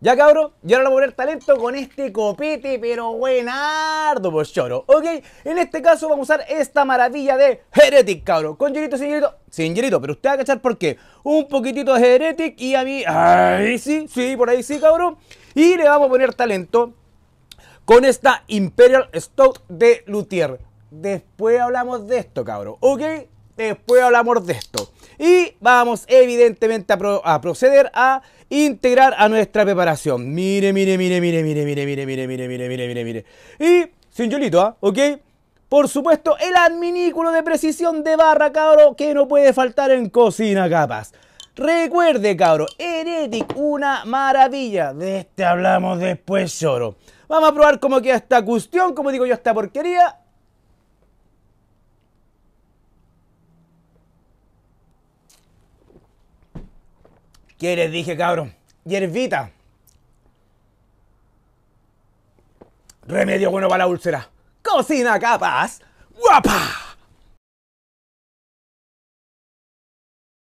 Ya cabro, y ahora voy a poner talento con este copete, pero buenardo, pues choro, ¿ok? En este caso vamos a usar esta maravilla de Heretic, cabro, con llorito, sin sin pero usted va a cachar por qué. Un poquitito de Heretic y a mí, ahí sí, sí, por ahí sí, cabro. Y le vamos a poner talento con esta Imperial Stout de Luthier. Después hablamos de esto, cabro, ¿ok? Después hablamos de esto. Y vamos evidentemente a, proceder a integrar a nuestra preparación. Mire, mire, mire, mire, mire, mire, mire, mire, mire, mire, mire, mire, mire. Y sin yolito, ¿ah? ¿Ok? Por supuesto, el adminículo de precisión de barra, cabro, que no puede faltar en cocina Capas. Recuerde, cabro, Heretic, una maravilla. De este hablamos después, lloro. Vamos a probar cómo queda esta cuestión, como digo yo, esta porquería. ¿Qué dije, cabrón? Yervita. Remedio bueno para la úlcera. Cocina capaz. ¡Guapa!